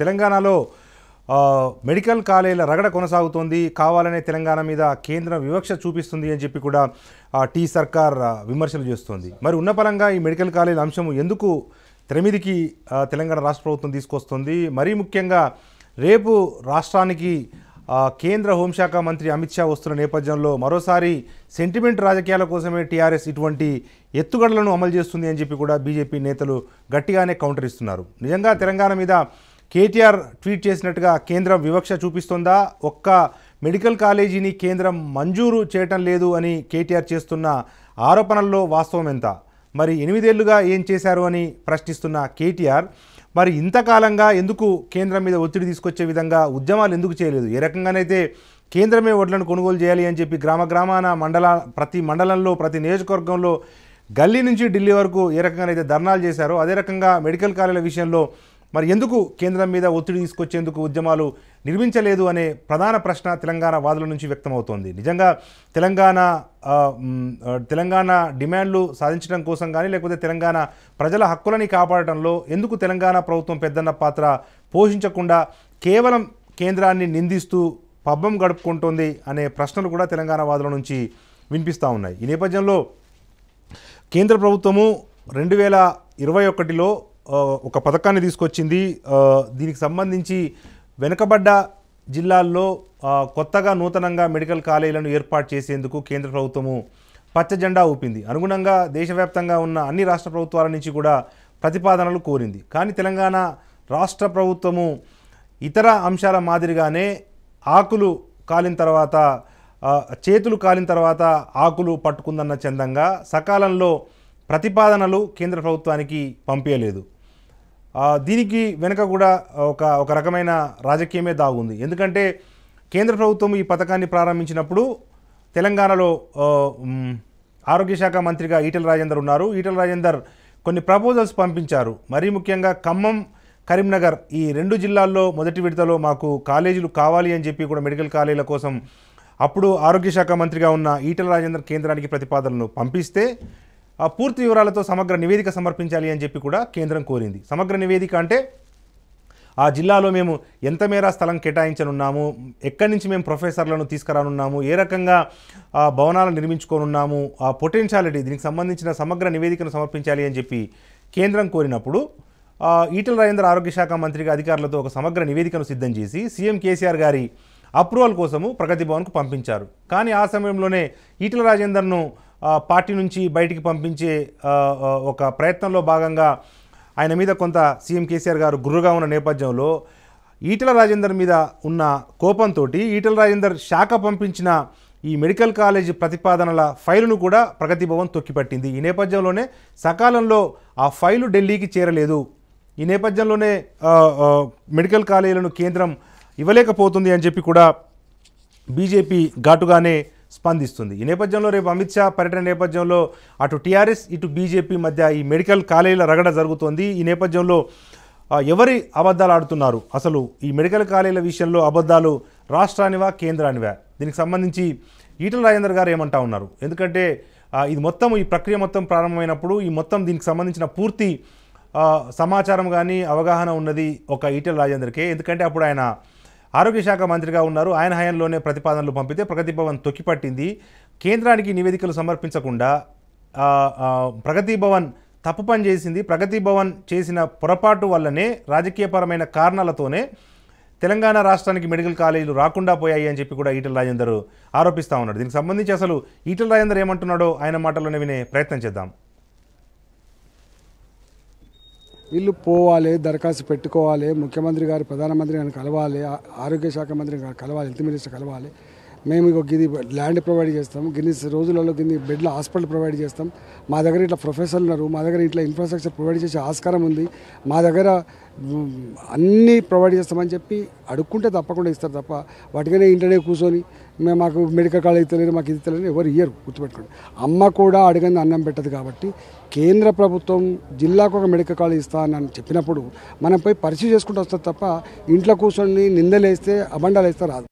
తెలంగాణలో మెడికల్ కాలేజీల రగడ కొనసాగుతోంది కావాలనే తెలంగాణ మీద కేంద్రం వివక్ష చూపిస్తుంది అని చెప్పి కూడా టీ సర్కార్ విమర్శలు చేస్తోంది మరి ఉన్న పరంగా ఈ మెడికల్ కాలేజీల అంశం ఎందుకు తెరమిదికి తెలంగాణ రాష్ట్ర ప్రభుత్వం తీసుకొస్తుంది మరీ ముఖ్యంగా రేపు రాష్ట్రానికి కేంద్ర హోంశాఖ మంత్రి అమిత్ షా వస్తున్న నేపథ్యంలో మరోసారి సెంటిమెంట్ రాజకీయాల కోసమే టీఆర్ఎస్ ఇటువంటి ఎత్తుగడలను అమలు చేస్తుంది అని చెప్పి కూడా బీజేపీ నేతలు గట్టిగానే కౌంటర్ ఇస్తున్నారు నిజంగా తెలంగాణ మీద కేటీఆర్ ట్వీట్ చేసినట్టుగా కేంద్రం వివక్ష చూపిస్తోందా ఒక్క మెడికల్ కాలేజీని కేంద్రం మంజూరు చేయటం లేదు అని కేటీఆర్ చేస్తున్న ఆరోపణల్లో వాస్తవం ఎంత మరి ఎనిమిదేళ్లుగా ఏం చేశారు అని ప్రశ్నిస్తున్న కేటీఆర్ మరి ఇంతకాలంగా ఎందుకు కేంద్రం మీద ఒత్తిడి తీసుకొచ్చే విధంగా ఉద్యమాలు ఎందుకు చేయలేదు ఏ రకంగానైతే కేంద్రమే వడ్లను కొనుగోలు చేయాలి అని చెప్పి గ్రామ గ్రామాన మండల ప్రతి మండలంలో ప్రతి నియోజకవర్గంలో గల్లీ నుంచి ఢిల్లీ వరకు ఏ రకంగానైతే ధర్నాలు చేశారో అదే రకంగా మెడికల్ కాలేజీల విషయంలో మరి ఎందుకు కేంద్రం మీద ఒత్తిడి తీసుకొచ్చేందుకు ఉద్యమాలు నిర్మించలేదు అనే ప్రధాన ప్రశ్న తెలంగాణ వాదుల నుంచి వ్యక్తమవుతోంది నిజంగా తెలంగాణ తెలంగాణ డిమాండ్లు సాధించడం కోసం కానీ లేకపోతే తెలంగాణ ప్రజల హక్కులని కాపాడటంలో ఎందుకు తెలంగాణ ప్రభుత్వం పెద్దన్న పాత్ర పోషించకుండా కేవలం కేంద్రాన్ని నిందిస్తూ పబ్బం గడుపుకుంటోంది అనే ప్రశ్నలు కూడా తెలంగాణ వాదుల నుంచి వినిపిస్తూ ఉన్నాయి ఈ నేపథ్యంలో కేంద్ర ప్రభుత్వము రెండు వేల ఇరవై ఒకటిలో ఒక పథకాన్ని తీసుకొచ్చింది దీనికి సంబంధించి వెనుకబడ్డ జిల్లాల్లో కొత్తగా నూతనంగా మెడికల్ కాలేజీలను ఏర్పాటు చేసేందుకు కేంద్ర ప్రభుత్వము పచ్చ జెండా ఊపింది అనుగుణంగా దేశవ్యాప్తంగా ఉన్న అన్ని రాష్ట్ర ప్రభుత్వాల నుంచి కూడా ప్రతిపాదనలు కోరింది కానీ తెలంగాణ రాష్ట్ర ప్రభుత్వము ఇతర అంశాల మాదిరిగానే ఆకులు కాలిన తర్వాత చేతులు కాలిన తర్వాత ఆకులు పట్టుకుందన్న చందంగా సకాలంలో ప్రతిపాదనలు కేంద్ర ప్రభుత్వానికి పంపించలేదు దీనికి వెనుక కూడా ఒక ఒక రకమైన రాజకీయమే దాగుంది ఎందుకంటే కేంద్ర ప్రభుత్వం ఈ పథకాన్ని ప్రారంభించినప్పుడు తెలంగాణలో ఆరోగ్య శాఖ మంత్రిగా ఈటెల రాజేందర్ ఉన్నారు ఈటెల రాజేందర్ కొన్ని ప్రపోజల్స్ పంపించారు మరీ ముఖ్యంగా ఖమ్మం కరీంనగర్ ఈ రెండు జిల్లాల్లో మొదటి విడతలో మాకు కాలేజీలు కావాలి అని చెప్పి కూడా మెడికల్ కాలేజీల కోసం అప్పుడు ఆరోగ్య శాఖ మంత్రిగా ఉన్న ఈటల రాజేందర్ కేంద్రానికి ప్రతిపాదనలు పంపిస్తే ఆ పూర్తి వివరాలతో సమగ్ర నివేదిక సమర్పించాలి అని చెప్పి కూడా కేంద్రం కోరింది సమగ్ర నివేదిక అంటే ఆ జిల్లాలో మేము ఎంత మేర స్థలం కేటాయించనున్నాము ఎక్కడి నుంచి మేము ప్రొఫెసర్లను తీసుకురానున్నాము ఏ రకంగా ఆ భవనాలు నిర్మించుకోనున్నాము ఆ పొటెన్షియాలిటీ దీనికి సంబంధించిన సమగ్ర నివేదికను సమర్పించాలి అని చెప్పి కేంద్రం కోరినప్పుడు ఈటల రాజేంద్ర ఆరోగ్య శాఖ మంత్రిగా అధికారులతో ఒక సమగ్ర నివేదికను సిద్ధం చేసి సీఎం కేసీఆర్ గారి అప్రూవల్ కోసము ప్రగతి భవన్కు పంపించారు కానీ ఆ సమయంలోనే ఈటల రాజేందర్ను పార్టీ నుంచి బయటికి పంపించే ఒక ప్రయత్నంలో భాగంగా ఆయన మీద కొంత సీఎం కేసీఆర్ గారు గుర్రుగా ఉన్న నేపథ్యంలో ఈటల రాజేందర్ మీద ఉన్న కోపంతో ఈటల రాజేందర్ శాఖ పంపించిన ఈ మెడికల్ కాలేజ్ ప్రతిపాదనల ఫైలును కూడా ప్రగతి భవన్ తొక్కిపట్టింది ఈ నేపథ్యంలోనే సకాలంలో ఆ ఫైలు ఢిల్లీకి చేరలేదు ఈ నేపథ్యంలోనే మెడికల్ కాలేజీలను కేంద్రం ఇవ్వలేకపోతుంది అని చెప్పి కూడా బీజేపీ ఘాటుగానే స్పందిస్తుంది ఈ నేపథ్యంలో రేపు అమిత్ షా పర్యటన నేపథ్యంలో అటు టీఆర్ఎస్ ఇటు బీజేపీ మధ్య ఈ మెడికల్ కాలేజీల రగడ జరుగుతోంది ఈ నేపథ్యంలో ఎవరి అబద్ధాలు ఆడుతున్నారు అసలు ఈ మెడికల్ కాలేజీల విషయంలో అబద్ధాలు రాష్ట్రానివా కేంద్రానివా దీనికి సంబంధించి ఈటల రాజేందర్ గారు ఏమంటా ఉన్నారు ఎందుకంటే ఇది మొత్తం ఈ ప్రక్రియ మొత్తం ప్రారంభమైనప్పుడు ఈ మొత్తం దీనికి సంబంధించిన పూర్తి సమాచారం కానీ అవగాహన ఉన్నది ఒక ఈటల రాజేందర్కే ఎందుకంటే అప్పుడు ఆయన ఆరోగ్య శాఖ మంత్రిగా ఉన్నారు ఆయన హయాంలోనే ప్రతిపాదనలు పంపితే ప్రగతి భవన్ తొక్కిపట్టింది కేంద్రానికి నివేదికలు సమర్పించకుండా ప్రగతి భవన్ తప్పు పని చేసింది ప్రగతి భవన్ చేసిన పొరపాటు వల్లనే రాజకీయపరమైన కారణాలతోనే తెలంగాణ రాష్ట్రానికి మెడికల్ కాలేజీలు రాకుండా పోయాయి అని చెప్పి కూడా ఈటల రాజేందర్ ఆరోపిస్తూ ఉన్నాడు దీనికి సంబంధించి అసలు ఈటల రాజేందర్ ఏమంటున్నాడో ఆయన మాటల్లోనే వినే ప్రయత్నం చేద్దాం వీళ్ళు పోవాలి దరఖాస్తు పెట్టుకోవాలి ముఖ్యమంత్రి గారు ప్రధానమంత్రి గారిని కలవాలి ఆరోగ్య శాఖ మంత్రి గారు కలవాలి హెల్త్ మినిస్టర్ కలవాలి మేము ఇక గిది ల్యాండ్ ప్రొవైడ్ చేస్తాం గిన్ని రోజులలో గిన్ని బెడ్లు హాస్పిటల్ ప్రొవైడ్ చేస్తాం మా దగ్గర ఇట్లా ప్రొఫెసర్లు ఉన్నారు మా దగ్గర ఇట్లా ఇన్ఫ్రాస్ట్రక్చర్ ప్రొవైడ్ చేసే ఆస్కారం ఉంది మా దగ్గర అన్నీ ప్రొవైడ్ చేస్తామని చెప్పి అడుక్కుంటే తప్పకుండా ఇస్తారు తప్ప వాటికనే ఇంటనే కూర్చొని మేము మాకు మెడికల్ కాలేజ్ తెలియదు మాకు ఇది తెలియదు ఎవరు ఇయ్యరు గుర్తుపెట్టుకోండి అమ్మ కూడా అడిగింది అన్నం పెట్టదు కాబట్టి కేంద్ర ప్రభుత్వం జిల్లాకు ఒక మెడికల్ కాలేజ్ ఇస్తానని చెప్పినప్పుడు మనం పోయి పరిచయం చేసుకుంటూ వస్తుంది తప్ప ఇంట్లో కూర్చొని నిందలేస్తే అబండాలు వేస్తే రాదు